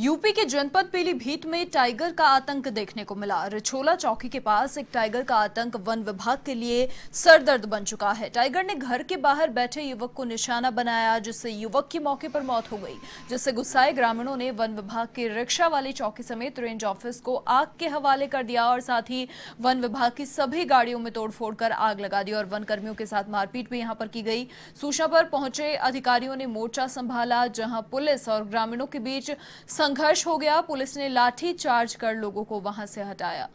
UP के जनपद पीलीभीत में टाइगर का आतंक देखने को मिला रिछोला चौकी के पास एक टाइगर का आतंक वन विभाग के लिए सरदर्द बन चुका है टाइगर ने घर के बाहर बैठे युवक को निशाना बनाया जिससे युवक की मौके पर मौत हो गई जिससे गुस्साए ग्रामीणों ने वन विभाग के रिक्शा वाली चौकी समेत रेंज ऑफिस को आग के हवाले कर दिया और साथ ही वन विभाग की सभी गाड़ियों में तोड़फोड़ कर आग लगा दी और वन कर्मियों के साथ मारपीट भी यहाँ पर की गई सूचना पर पहुंचे अधिकारियों ने मोर्चा संभाला जहाँ पुलिस और ग्रामीणों के बीच संघर्ष हो गया पुलिस ने लाठी चार्ज कर लोगों को वहां से हटाया